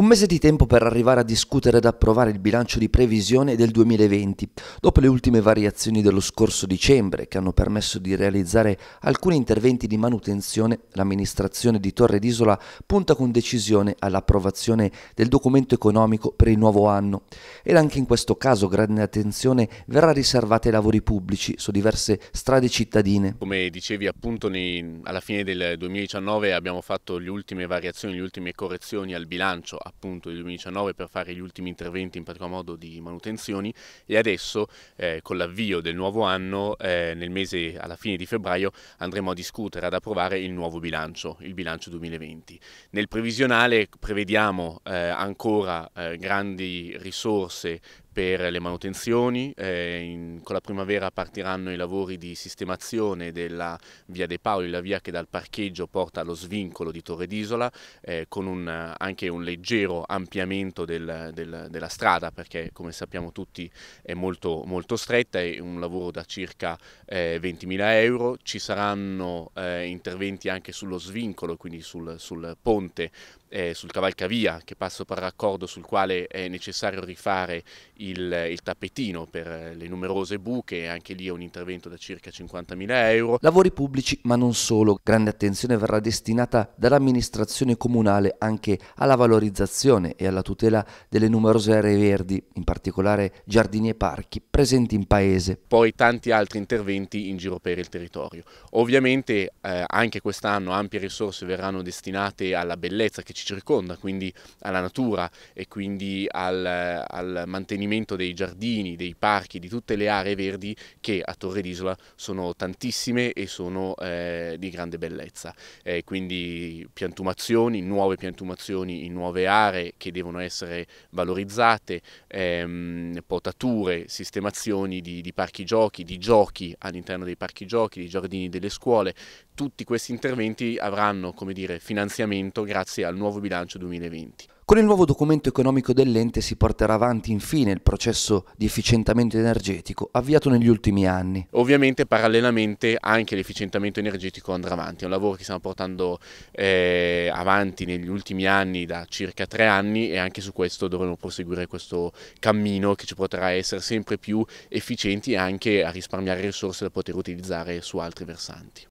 Un mese di tempo per arrivare a discutere ed approvare il bilancio di previsione del 2020, dopo le ultime variazioni dello scorso dicembre che hanno permesso di realizzare alcuni interventi di manutenzione, l'amministrazione di Torre d'Isola punta con decisione all'approvazione del documento economico per il nuovo anno ed anche in questo caso grande attenzione verrà riservata ai lavori pubblici su diverse strade cittadine. Come dicevi appunto nei, alla fine del 2019 abbiamo fatto le ultime variazioni, le ultime correzioni al bilancio appunto del 2019 per fare gli ultimi interventi in particolar modo di manutenzioni e adesso eh, con l'avvio del nuovo anno eh, nel mese alla fine di febbraio andremo a discutere ad approvare il nuovo bilancio, il bilancio 2020. Nel previsionale prevediamo eh, ancora eh, grandi risorse per le manutenzioni, eh, in, con la primavera partiranno i lavori di sistemazione della via De Paoli, la via che dal parcheggio porta allo svincolo di Torre d'Isola, eh, con un, anche un leggero ampliamento del, del, della strada perché come sappiamo tutti è molto, molto stretta, è un lavoro da circa eh, 20.000 euro, ci saranno eh, interventi anche sullo svincolo, quindi sul, sul ponte, eh, sul cavalcavia che passo per raccordo sul quale è necessario rifare i il, il, tappetino per le numerose buche, anche lì è un intervento da circa 50.000 euro. Lavori pubblici ma non solo, grande attenzione verrà destinata dall'amministrazione comunale anche alla valorizzazione e alla tutela delle numerose aree verdi, in particolare giardini e parchi presenti in paese. Poi tanti altri interventi in giro per il territorio. Ovviamente eh, anche quest'anno ampie risorse verranno destinate alla bellezza che ci circonda, quindi alla natura e quindi al, al mantenimento mantenimento dei giardini, dei parchi, di tutte le aree verdi che a Torre d'Isola sono tantissime e sono eh, di grande bellezza. Eh, quindi piantumazioni, nuove piantumazioni in nuove aree che devono essere valorizzate, ehm, potature, sistemazioni di, di parchi giochi, di giochi all'interno dei parchi giochi, di giardini delle scuole, tutti questi interventi avranno come dire, finanziamento grazie al nuovo bilancio 2020. Con il nuovo documento economico dell'ente si porterà avanti infine il processo di efficientamento energetico avviato negli ultimi anni. Ovviamente parallelamente anche l'efficientamento energetico andrà avanti, è un lavoro che stiamo portando eh, avanti negli ultimi anni da circa tre anni e anche su questo dovremo proseguire questo cammino che ci porterà a essere sempre più efficienti e anche a risparmiare risorse da poter utilizzare su altri versanti.